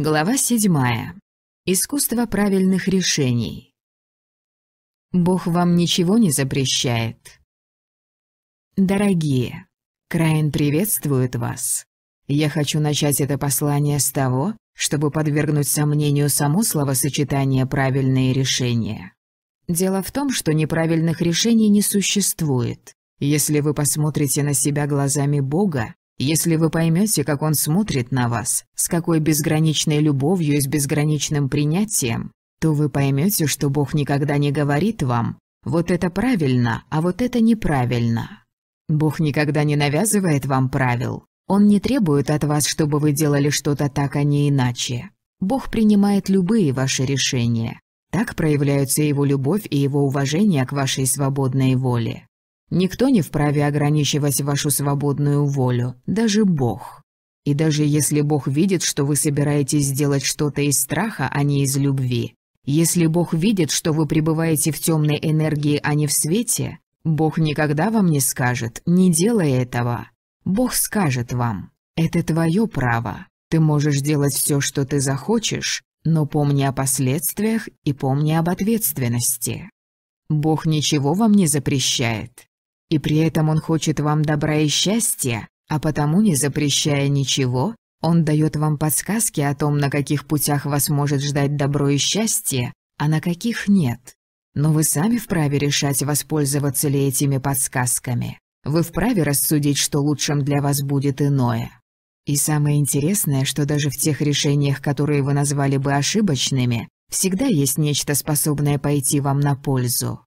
Глава седьмая. Искусство правильных решений. Бог вам ничего не запрещает. Дорогие, Краин приветствует вас. Я хочу начать это послание с того, чтобы подвергнуть сомнению само словосочетание «правильные решения». Дело в том, что неправильных решений не существует. Если вы посмотрите на себя глазами Бога, если вы поймете, как он смотрит на вас, с какой безграничной любовью и с безграничным принятием, то вы поймете, что Бог никогда не говорит вам «вот это правильно, а вот это неправильно». Бог никогда не навязывает вам правил. Он не требует от вас, чтобы вы делали что-то так, а не иначе. Бог принимает любые ваши решения. Так проявляются его любовь и его уважение к вашей свободной воле. Никто не вправе ограничивать вашу свободную волю, даже Бог. И даже если Бог видит, что вы собираетесь сделать что-то из страха, а не из любви, если Бог видит, что вы пребываете в темной энергии, а не в свете, Бог никогда вам не скажет «не делай этого». Бог скажет вам «это твое право, ты можешь делать все, что ты захочешь, но помни о последствиях и помни об ответственности». Бог ничего вам не запрещает. И при этом он хочет вам добра и счастья, а потому, не запрещая ничего, он дает вам подсказки о том, на каких путях вас может ждать добро и счастье, а на каких нет. Но вы сами вправе решать, воспользоваться ли этими подсказками. Вы вправе рассудить, что лучшим для вас будет иное. И самое интересное, что даже в тех решениях, которые вы назвали бы ошибочными, всегда есть нечто, способное пойти вам на пользу.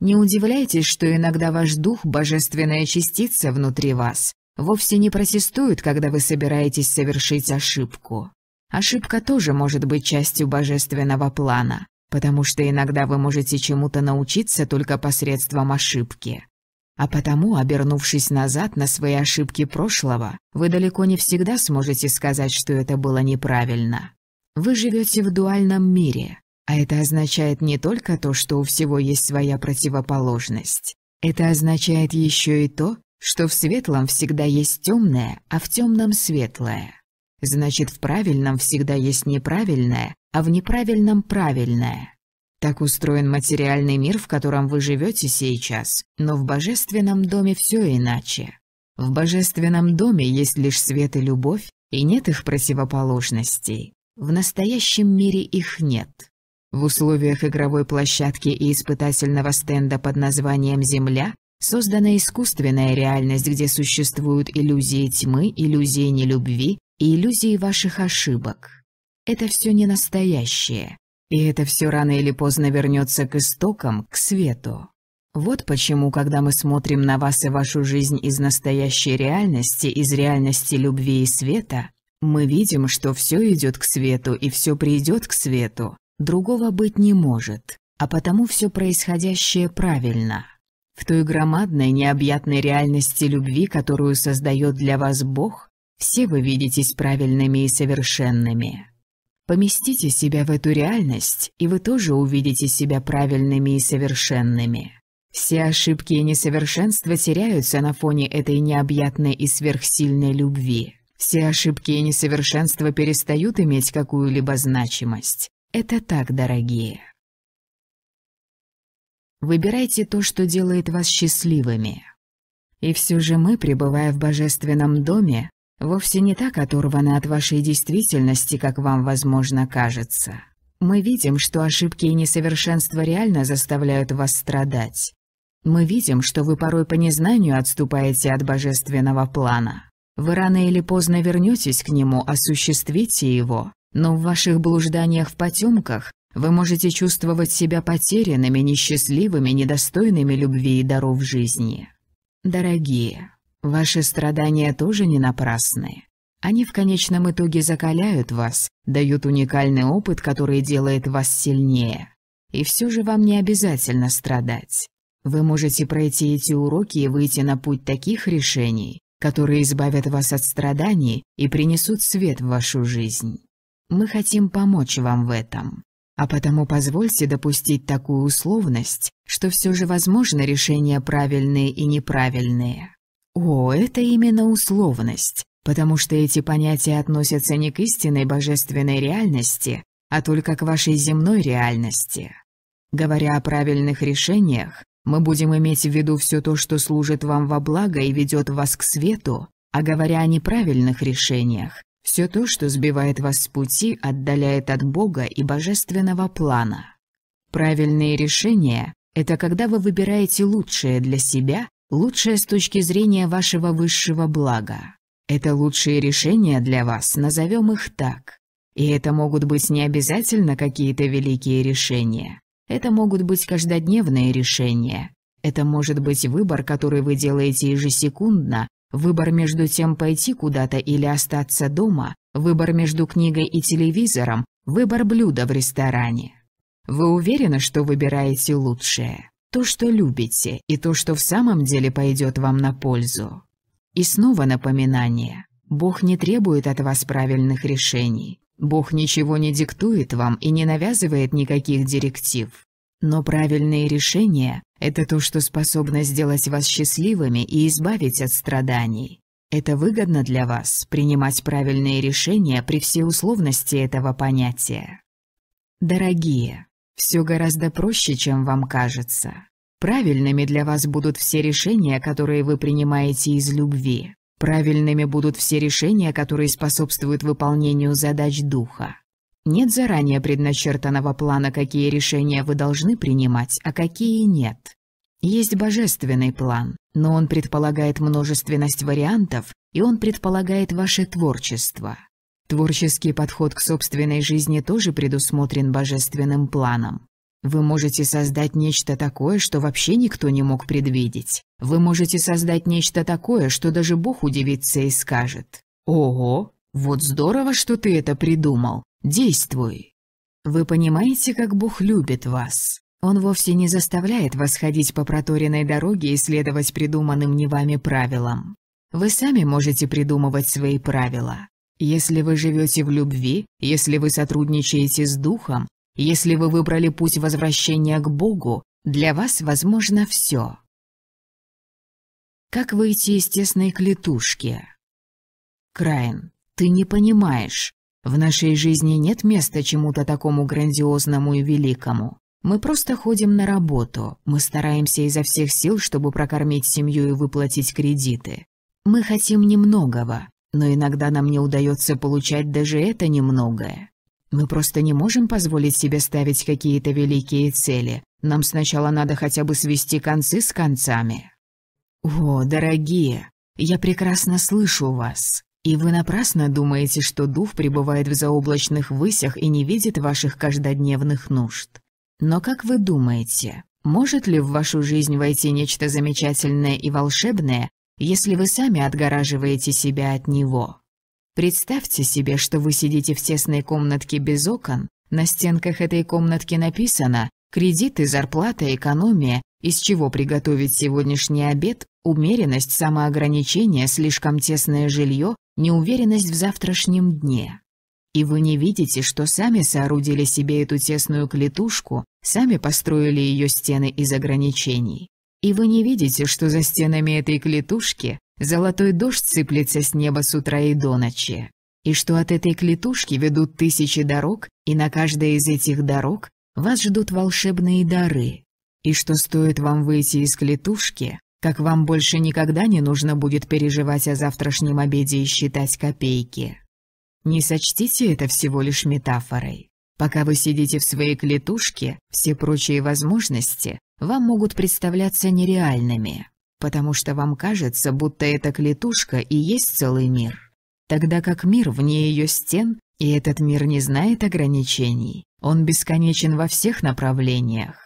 Не удивляйтесь, что иногда ваш дух, божественная частица внутри вас, вовсе не протестует, когда вы собираетесь совершить ошибку. Ошибка тоже может быть частью божественного плана, потому что иногда вы можете чему-то научиться только посредством ошибки. А потому, обернувшись назад на свои ошибки прошлого, вы далеко не всегда сможете сказать, что это было неправильно. Вы живете в дуальном мире, а это означает не только то, что у всего есть своя противоположность. Это означает еще и то, что в светлом всегда есть темное, а в темном светлое. Значит, в правильном всегда есть неправильное, а в неправильном правильное. Так устроен материальный мир, в котором вы живете сейчас, но в божественном доме все иначе. В божественном доме есть лишь свет и любовь, и нет их противоположностей. В настоящем мире их нет. В условиях игровой площадки и испытательного стенда под названием «Земля» создана искусственная реальность, где существуют иллюзии тьмы, иллюзии нелюбви и иллюзии ваших ошибок. Это все не настоящее. И это все рано или поздно вернется к истокам, к свету. Вот почему, когда мы смотрим на вас и вашу жизнь из настоящей реальности, из реальности любви и света, мы видим, что все идет к свету и все придет к свету. Другого быть не может, а потому все происходящее правильно. В той громадной необъятной реальности любви, которую создает для вас Бог, все вы видитесь правильными и совершенными. Поместите себя в эту реальность, и вы тоже увидите себя правильными и совершенными. Все ошибки и несовершенства теряются на фоне этой необъятной и сверхсильной любви. Все ошибки и несовершенства перестают иметь какую-либо значимость. Это так, дорогие. Выбирайте то, что делает вас счастливыми. И все же мы, пребывая в божественном доме, вовсе не так оторваны от вашей действительности, как вам, возможно, кажется. Мы видим, что ошибки и несовершенства реально заставляют вас страдать. Мы видим, что вы порой по незнанию отступаете от божественного плана. Вы рано или поздно вернетесь к нему, осуществите его, но в ваших блужданиях в потемках вы можете чувствовать себя потерянными, несчастливыми, недостойными любви и даров жизни. Дорогие, ваши страдания тоже не напрасны. Они в конечном итоге закаляют вас, дают уникальный опыт, который делает вас сильнее. И все же вам не обязательно страдать. Вы можете пройти эти уроки и выйти на путь таких решений, которые избавят вас от страданий и принесут свет в вашу жизнь. Мы хотим помочь вам в этом. А потому позвольте допустить такую условность, что все же возможно решения правильные и неправильные. О, это именно условность, потому что эти понятия относятся не к истинной божественной реальности, а только к вашей земной реальности. Говоря о правильных решениях, мы будем иметь в виду все то, что служит вам во благо и ведет вас к свету, а говоря о неправильных решениях, все то, что сбивает вас с пути, отдаляет от Бога и божественного плана. Правильные решения – это когда вы выбираете лучшее для себя, лучшее с точки зрения вашего высшего блага. Это лучшие решения для вас, назовем их так. И это могут быть не обязательно какие-то великие решения. Это могут быть каждодневные решения. Это может быть выбор, который вы делаете ежесекундно, Выбор между тем пойти куда-то или остаться дома, выбор между книгой и телевизором, выбор блюда в ресторане. Вы уверены, что выбираете лучшее? То, что любите, и то, что в самом деле пойдет вам на пользу. И снова напоминание. Бог не требует от вас правильных решений. Бог ничего не диктует вам и не навязывает никаких директив. Но правильные решения это то, что способно сделать вас счастливыми и избавить от страданий. Это выгодно для вас – принимать правильные решения при всей условности этого понятия. Дорогие, все гораздо проще, чем вам кажется. Правильными для вас будут все решения, которые вы принимаете из любви. Правильными будут все решения, которые способствуют выполнению задач Духа. Нет заранее предначертанного плана, какие решения вы должны принимать, а какие нет. Есть божественный план, но он предполагает множественность вариантов, и он предполагает ваше творчество. Творческий подход к собственной жизни тоже предусмотрен божественным планом. Вы можете создать нечто такое, что вообще никто не мог предвидеть. Вы можете создать нечто такое, что даже Бог удивится и скажет. «Ого, вот здорово, что ты это придумал. Действуй. Вы понимаете, как Бог любит вас. Он вовсе не заставляет вас ходить по проторенной дороге и следовать придуманным не вами правилам. Вы сами можете придумывать свои правила. Если вы живете в любви, если вы сотрудничаете с Духом, если вы выбрали путь возвращения к Богу, для вас возможно все. Как выйти из тесной клетушки? Крайн, ты не понимаешь. В нашей жизни нет места чему-то такому грандиозному и великому. Мы просто ходим на работу, мы стараемся изо всех сил, чтобы прокормить семью и выплатить кредиты. Мы хотим немногого, но иногда нам не удается получать даже это немногое. Мы просто не можем позволить себе ставить какие-то великие цели. Нам сначала надо хотя бы свести концы с концами. О, дорогие, я прекрасно слышу вас. И вы напрасно думаете, что дух пребывает в заоблачных высях и не видит ваших каждодневных нужд. Но как вы думаете, может ли в вашу жизнь войти нечто замечательное и волшебное, если вы сами отгораживаете себя от него? Представьте себе, что вы сидите в тесной комнатке без окон, на стенках этой комнатки написано «Кредиты, зарплата, экономия, из чего приготовить сегодняшний обед, умеренность, самоограничение, слишком тесное жилье, неуверенность в завтрашнем дне. И вы не видите, что сами соорудили себе эту тесную клетушку, сами построили ее стены из ограничений. И вы не видите, что за стенами этой клетушки золотой дождь сыплется с неба с утра и до ночи. И что от этой клетушки ведут тысячи дорог, и на каждой из этих дорог вас ждут волшебные дары. И что стоит вам выйти из клетушки, как вам больше никогда не нужно будет переживать о завтрашнем обеде и считать копейки. Не сочтите это всего лишь метафорой. Пока вы сидите в своей клетушке, все прочие возможности вам могут представляться нереальными, потому что вам кажется, будто эта клетушка и есть целый мир. Тогда как мир вне ее стен, и этот мир не знает ограничений, он бесконечен во всех направлениях.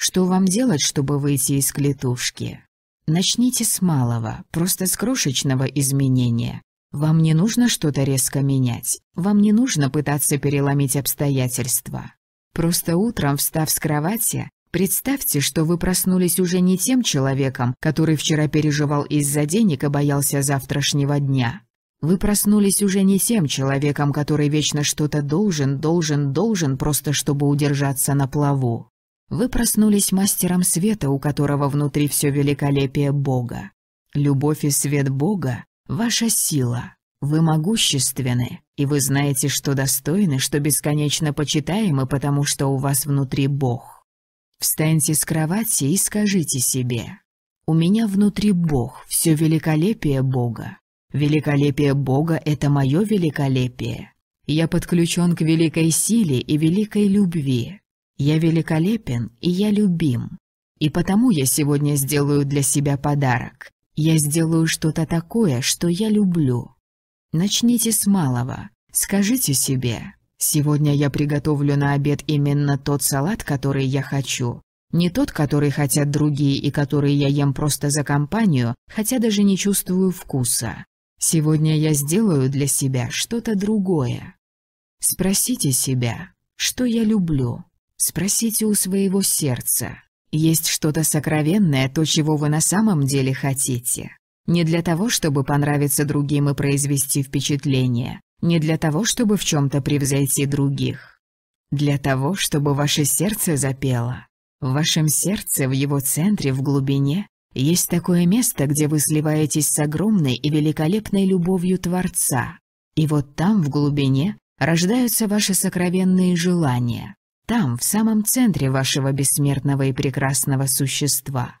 Что вам делать, чтобы выйти из клетушки? Начните с малого, просто с крошечного изменения. Вам не нужно что-то резко менять, вам не нужно пытаться переломить обстоятельства. Просто утром, встав с кровати, представьте, что вы проснулись уже не тем человеком, который вчера переживал из-за денег и боялся завтрашнего дня. Вы проснулись уже не тем человеком, который вечно что-то должен, должен, должен, просто чтобы удержаться на плаву. Вы проснулись мастером света, у которого внутри все великолепие Бога. Любовь и свет Бога — ваша сила. Вы могущественны, и вы знаете, что достойны, что бесконечно почитаемы, потому что у вас внутри Бог. Встаньте с кровати и скажите себе, «У меня внутри Бог, все великолепие Бога. Великолепие Бога — это мое великолепие. Я подключен к великой силе и великой любви. Я великолепен, и я любим. И потому я сегодня сделаю для себя подарок. Я сделаю что-то такое, что я люблю. Начните с малого. Скажите себе, сегодня я приготовлю на обед именно тот салат, который я хочу. Не тот, который хотят другие и который я ем просто за компанию, хотя даже не чувствую вкуса. Сегодня я сделаю для себя что-то другое. Спросите себя, что я люблю. Спросите у своего сердца. Есть что-то сокровенное, то, чего вы на самом деле хотите. Не для того, чтобы понравиться другим и произвести впечатление. Не для того, чтобы в чем-то превзойти других. Для того, чтобы ваше сердце запело. В вашем сердце, в его центре, в глубине, есть такое место, где вы сливаетесь с огромной и великолепной любовью Творца. И вот там, в глубине, рождаются ваши сокровенные желания. Там, в самом центре вашего бессмертного и прекрасного существа.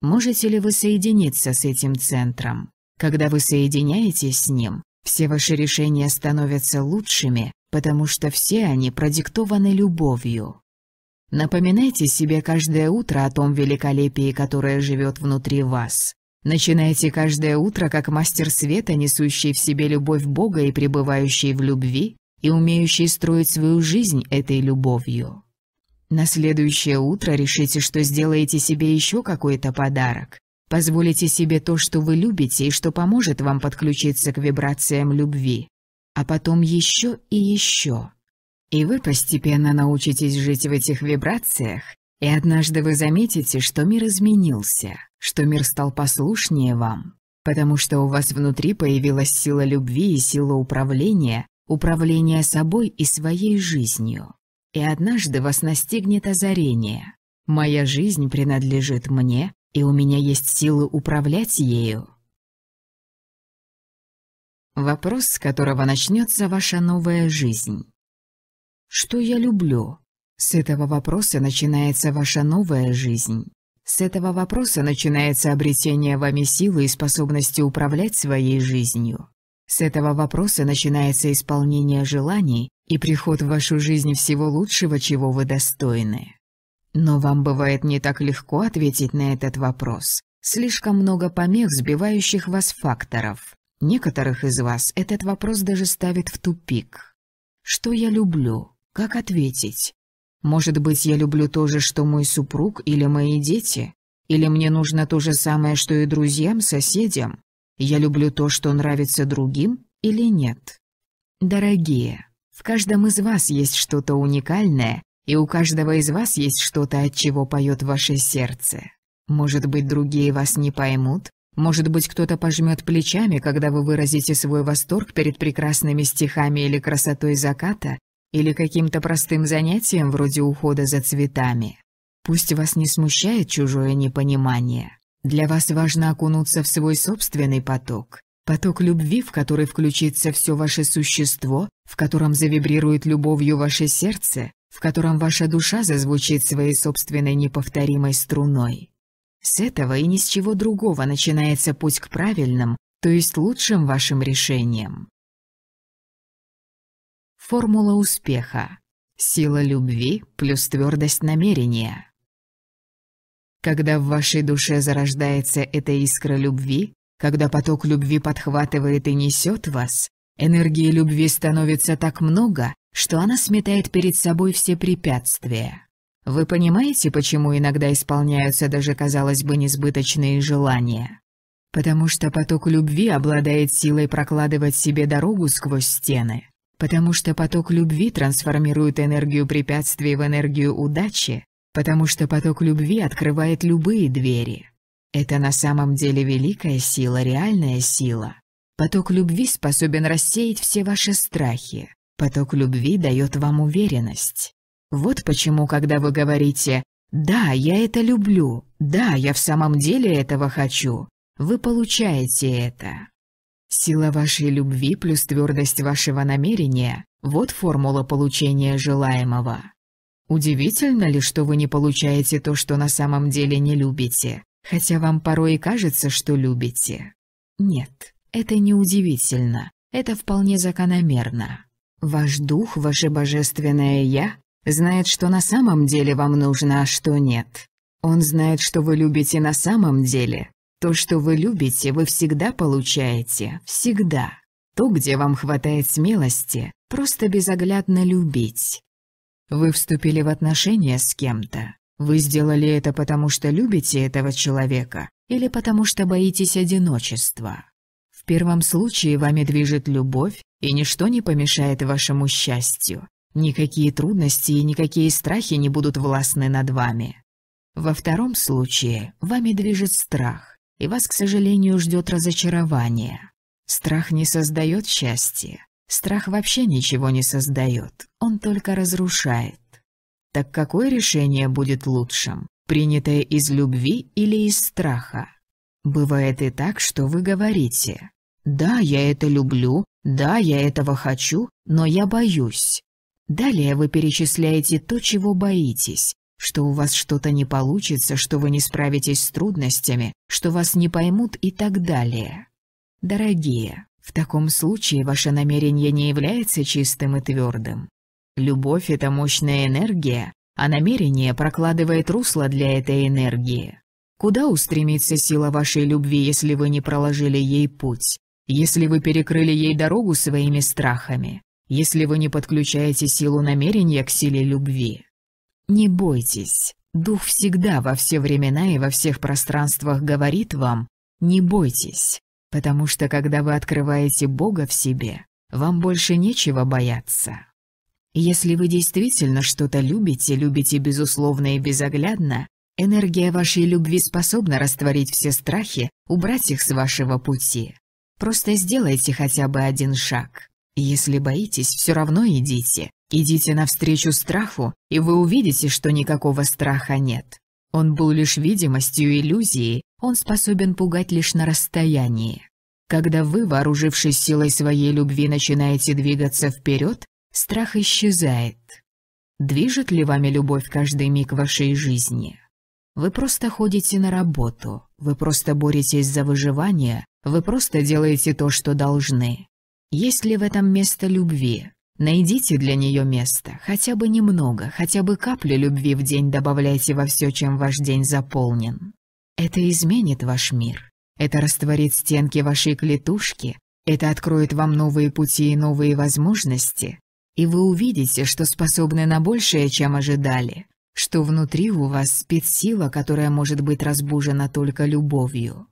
Можете ли вы соединиться с этим центром? Когда вы соединяетесь с ним, все ваши решения становятся лучшими, потому что все они продиктованы любовью. Напоминайте себе каждое утро о том великолепии, которое живет внутри вас. Начинайте каждое утро как мастер света, несущий в себе любовь Бога и пребывающий в любви, и умеющий строить свою жизнь этой любовью. На следующее утро решите, что сделаете себе еще какой-то подарок. Позволите себе то, что вы любите и что поможет вам подключиться к вибрациям любви. А потом еще и еще. И вы постепенно научитесь жить в этих вибрациях, и однажды вы заметите, что мир изменился, что мир стал послушнее вам, потому что у вас внутри появилась сила любви и сила управления, управление собой и своей жизнью. И однажды вас настигнет озарение. Моя жизнь принадлежит мне, и у меня есть силы управлять ею. Вопрос, с которого начнется ваша новая жизнь. Что я люблю? С этого вопроса начинается ваша новая жизнь. С этого вопроса начинается обретение вами силы и способности управлять своей жизнью. С этого вопроса начинается исполнение желаний и приход в вашу жизнь всего лучшего, чего вы достойны. Но вам бывает не так легко ответить на этот вопрос. Слишком много помех, сбивающих вас факторов. Некоторых из вас этот вопрос даже ставит в тупик. Что я люблю? Как ответить? Может быть, я люблю то же, что мой супруг или мои дети? Или мне нужно то же самое, что и друзьям, соседям? Я люблю то, что нравится другим или нет? Дорогие, в каждом из вас есть что-то уникальное, и у каждого из вас есть что-то, от чего поет ваше сердце. Может быть, другие вас не поймут, может быть, кто-то пожмет плечами, когда вы выразите свой восторг перед прекрасными стихами или красотой заката, или каким-то простым занятием вроде ухода за цветами. Пусть вас не смущает чужое непонимание. Для вас важно окунуться в свой собственный поток. Поток любви, в который включится все ваше существо, в котором завибрирует любовью ваше сердце, в котором ваша душа зазвучит своей собственной неповторимой струной. С этого и ни с чего другого начинается путь к правильным, то есть лучшим вашим решениям. Формула успеха. Сила любви плюс твердость намерения. Когда в вашей душе зарождается эта искра любви, когда поток любви подхватывает и несет вас, энергии любви становится так много, что она сметает перед собой все препятствия. Вы понимаете, почему иногда исполняются даже, казалось бы, несбыточные желания? Потому что поток любви обладает силой прокладывать себе дорогу сквозь стены. Потому что поток любви трансформирует энергию препятствий в энергию удачи, потому что поток любви открывает любые двери. Это на самом деле великая сила, реальная сила. Поток любви способен рассеять все ваши страхи. Поток любви дает вам уверенность. Вот почему, когда вы говорите «Да, я это люблю», «Да, я в самом деле этого хочу», вы получаете это. Сила вашей любви плюс твердость вашего намерения – вот формула получения желаемого. Удивительно ли, что вы не получаете то, что на самом деле не любите, хотя вам порой и кажется, что любите? Нет, это не удивительно, это вполне закономерно. Ваш дух, ваше божественное «я» знает, что на самом деле вам нужно, а что нет. Он знает, что вы любите на самом деле. То, что вы любите, вы всегда получаете, всегда. То, где вам хватает смелости, просто безоглядно любить. Вы вступили в отношения с кем-то. Вы сделали это потому, что любите этого человека или потому, что боитесь одиночества. В первом случае вами движет любовь, и ничто не помешает вашему счастью. Никакие трудности и никакие страхи не будут властны над вами. Во втором случае вами движет страх, и вас, к сожалению, ждет разочарование. Страх не создает счастья. Страх вообще ничего не создает, он только разрушает. Так какое решение будет лучшим? Принятое из любви или из страха? Бывает и так, что вы говорите. «Да, я это люблю, да, я этого хочу, но я боюсь». Далее вы перечисляете то, чего боитесь, что у вас что-то не получится, что вы не справитесь с трудностями, что вас не поймут и так далее. Дорогие, в таком случае ваше намерение не является чистым и твердым. Любовь – это мощная энергия, а намерение прокладывает русло для этой энергии. Куда устремится сила вашей любви, если вы не проложили ей путь? Если вы перекрыли ей дорогу своими страхами? Если вы не подключаете силу намерения к силе любви? Не бойтесь. Дух всегда во все времена и во всех пространствах говорит вам «не бойтесь». Потому что когда вы открываете Бога в себе, вам больше нечего бояться. Если вы действительно что-то любите, любите безусловно и безоглядно, энергия вашей любви способна растворить все страхи, убрать их с вашего пути. Просто сделайте хотя бы один шаг. Если боитесь, все равно идите. Идите навстречу страху, и вы увидите, что никакого страха нет. Он был лишь видимостью иллюзии, он способен пугать лишь на расстоянии. Когда вы, вооружившись силой своей любви, начинаете двигаться вперед, страх исчезает. Движет ли вами любовь каждый миг вашей жизни? Вы просто ходите на работу, вы просто боретесь за выживание, вы просто делаете то, что должны. Есть ли в этом место любви? Найдите для нее место, хотя бы немного, хотя бы каплю любви в день добавляйте во все, чем ваш день заполнен. Это изменит ваш мир. Это растворит стенки вашей клетушки. Это откроет вам новые пути и новые возможности. И вы увидите, что способны на большее, чем ожидали. Что внутри у вас спит сила, которая может быть разбужена только любовью.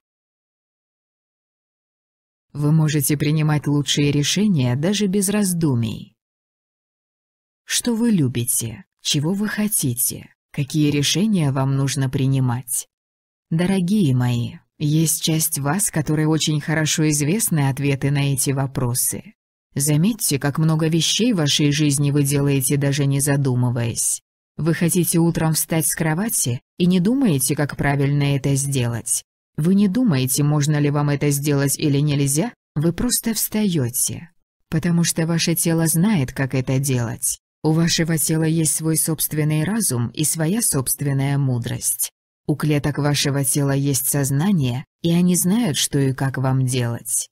Вы можете принимать лучшие решения даже без раздумий. Что вы любите? Чего вы хотите? Какие решения вам нужно принимать? Дорогие мои, есть часть вас, которой очень хорошо известны ответы на эти вопросы. Заметьте, как много вещей в вашей жизни вы делаете, даже не задумываясь. Вы хотите утром встать с кровати и не думаете, как правильно это сделать. Вы не думаете, можно ли вам это сделать или нельзя, вы просто встаете. Потому что ваше тело знает, как это делать. У вашего тела есть свой собственный разум и своя собственная мудрость. У клеток вашего тела есть сознание, и они знают, что и как вам делать.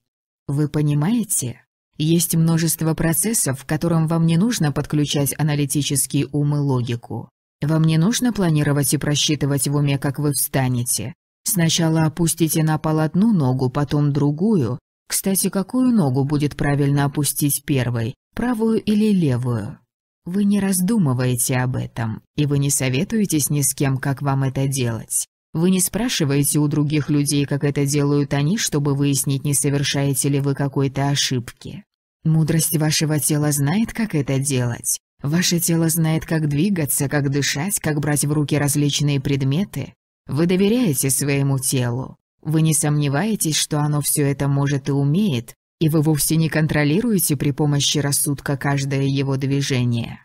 Вы понимаете? Есть множество процессов, в котором вам не нужно подключать аналитический ум и логику. Вам не нужно планировать и просчитывать в уме, как вы встанете. Сначала опустите на пол одну ногу, потом другую. Кстати, какую ногу будет правильно опустить первой, правую или левую? Вы не раздумываете об этом, и вы не советуетесь ни с кем, как вам это делать. Вы не спрашиваете у других людей, как это делают они, чтобы выяснить, не совершаете ли вы какой-то ошибки. Мудрость вашего тела знает, как это делать. Ваше тело знает, как двигаться, как дышать, как брать в руки различные предметы. Вы доверяете своему телу. Вы не сомневаетесь, что оно все это может и умеет, и вы вовсе не контролируете при помощи рассудка каждое его движение.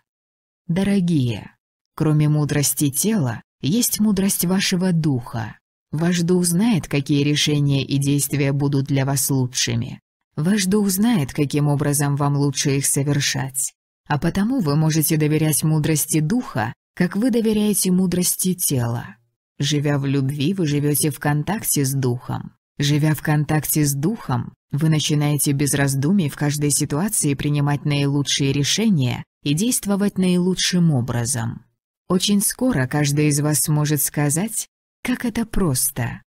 Дорогие, кроме мудрости тела, есть мудрость вашего духа. Ваш дух знает, какие решения и действия будут для вас лучшими. Ваш дух знает, каким образом вам лучше их совершать. А потому вы можете доверять мудрости духа, как вы доверяете мудрости тела. Живя в любви, вы живете в контакте с духом. Живя в контакте с духом, вы начинаете без раздумий в каждой ситуации принимать наилучшие решения и действовать наилучшим образом. Очень скоро каждый из вас сможет сказать, как это просто.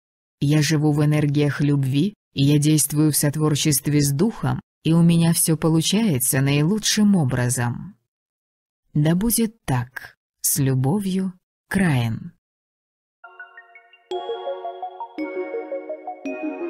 Я живу в энергиях любви, и я действую в сотворчестве с духом, и у меня все получается наилучшим образом. Да будет так. С любовью, Краин. Thank you.